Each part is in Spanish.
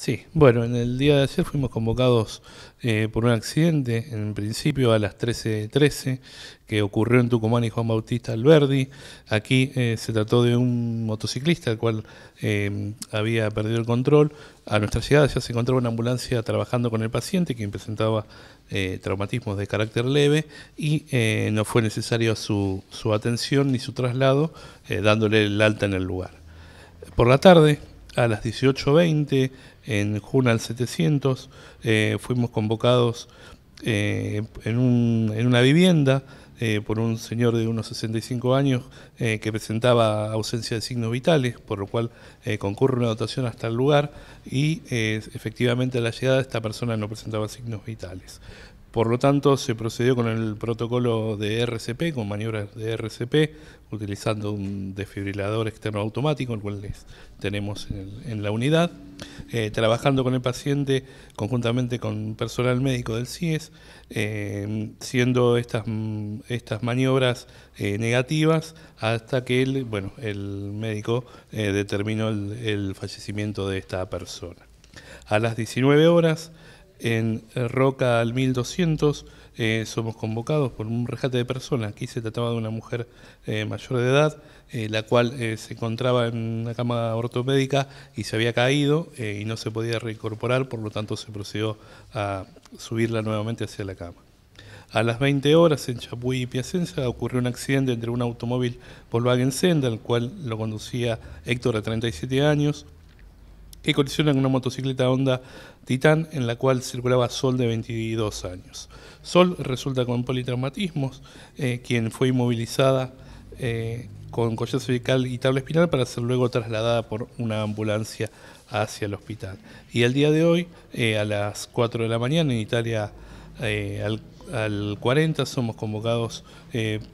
Sí, bueno, en el día de ayer fuimos convocados eh, por un accidente, en principio a las 13.13, que ocurrió en Tucumán y Juan Bautista Alberdi. Aquí eh, se trató de un motociclista, el cual em, había perdido el control. A nuestra ciudad ya se encontraba una ambulancia trabajando con el paciente, quien presentaba eh, traumatismos de carácter leve, y no fue necesario su, su atención ni su traslado, dándole el alta en el lugar. Por la tarde, a las 18.20 en Junal 700. Eh, fuimos convocados eh, en, una vivienda eh, por un señor de unos 65 años que presentaba ausencia de signos vitales, por lo cual concurre una dotación hasta el lugar y efectivamente a la llegada de esta persona no presentaba signos vitales. Por lo tanto, se procedió con el protocolo de RCP, con maniobras de RCP, utilizando un desfibrilador externo automático, el cual tenemos en, la unidad, eh, trabajando con el paciente conjuntamente con personal médico del CIES, eh, siendo estas, mm, estas maniobras eh, negativas hasta que el, bueno, el médico determinó el, el fallecimiento de esta persona. A las 19 horas, en eh, Roca al 1200 eh, somos convocados por un rescate de personas. Aquí se trataba de una mujer eh, mayor de edad, la cual se encontraba en una cama ortopédica y se había caído y no se podía reincorporar, por lo tanto se procedió a subirla nuevamente hacia la cama. A las 20 horas en Chapuy y Piacenza ocurrió un accidente entre un automóvil Volkswagen Senda, al cual lo conducía Héctor de 37 años, que colisionan una motocicleta Honda Titan en la cual circulaba Sol de 22 años. Sol resulta con politraumatismos, eh, quien fue inmovilizada eh, con collar cervical y tabla espinal para ser luego trasladada por una ambulancia hacia el hospital. Y al día de hoy, eh, a las 4 de la mañana en Italia, al 40 somos convocados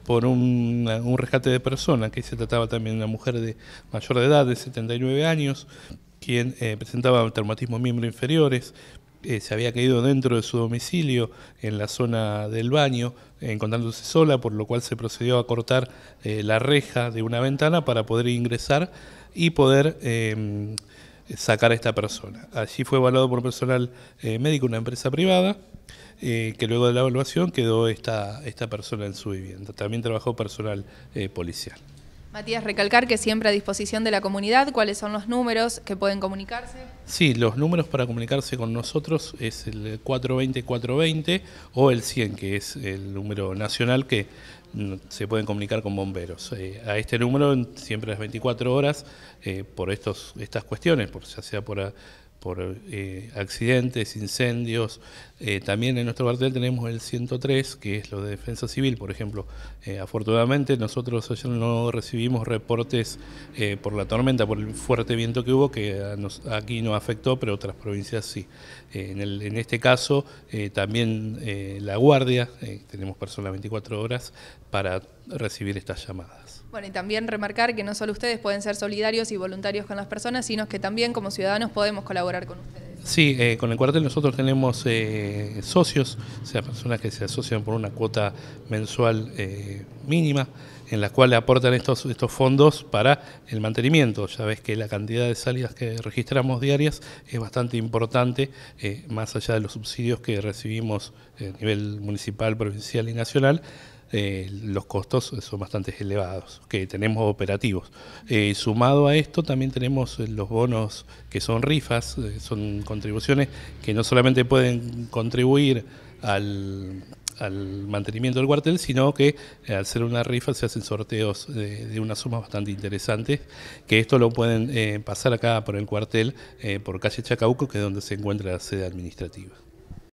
por un, rescate de persona, que se trataba también de una mujer de mayor edad, de 79 años, quien eh, presentaba traumatismo miembro inferiores, eh, se había caído dentro de su domicilio en la zona del baño, encontrándose sola, por lo cual se procedió a cortar eh, la reja de una ventana para poder ingresar y poder em, sacar a esta persona. Allí fue evaluado por personal médico, una empresa privada, que luego de la evaluación quedó esta, persona en su vivienda. También trabajó personal policial. Matías, recalcar que siempre a disposición de la comunidad, ¿cuáles son los números que pueden comunicarse? Sí, los números para comunicarse con nosotros es el 420-420 o el 100, que es el número nacional que mm, se pueden comunicar con bomberos. Eh, a este número siempre las 24 horas eh, por estos, estas cuestiones, por, ya sea por por eh, accidentes, incendios. Eh, también en nuestro cuartel tenemos el 103, que es lo de defensa civil, por ejemplo. Eh, afortunadamente nosotros ayer no recibimos reportes por la tormenta, por el fuerte viento que hubo, que aquí no afectó, pero otras provincias sí. en, este caso, también la Guardia, tenemos personas 24 horas para recibir estas llamadas. Bueno, y también remarcar que no solo ustedes pueden ser solidarios y voluntarios con las personas, sino que también como ciudadanos podemos colaborar Sí, eh, con el cuartel nosotros tenemos eh, socios, o sea, personas que se asocian por una cuota mensual eh, mínima, en la cual aportan estos, estos fondos para el mantenimiento. Ya ves que la cantidad de salidas que registramos diarias es bastante importante, más allá de los subsidios que recibimos a nivel municipal, provincial y nacional eh, los costos son bastante elevados que tenemos operativos. Eh, sumado a esto también tenemos eh, los bonos que son rifas, son contribuciones que no solamente pueden contribuir al, mantenimiento del cuartel, sino que al ser una rifa se hacen sorteos de, una unas sumas bastante interesante que esto lo pueden pasar acá por el cuartel, por calle Chacauco, que es donde se encuentra la sede administrativa.